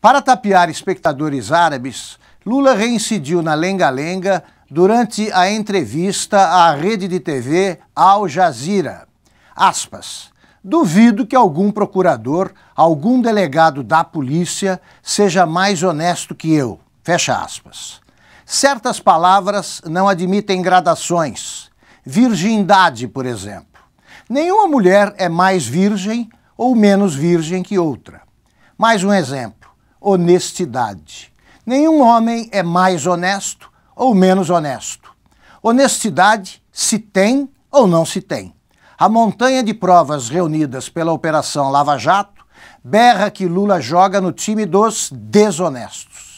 Para tapear espectadores árabes, Lula reincidiu na lenga-lenga durante a entrevista à rede de TV Al Jazeera. Aspas. Duvido que algum procurador, algum delegado da polícia seja mais honesto que eu. Fecha aspas. Certas palavras não admitem gradações. Virgindade, por exemplo. Nenhuma mulher é mais virgem ou menos virgem que outra. Mais um exemplo: honestidade. Nenhum homem é mais honesto ou menos honesto. Honestidade se tem ou não se tem. A montanha de provas reunidas pela Operação Lava Jato berra que Lula joga no time dos desonestos.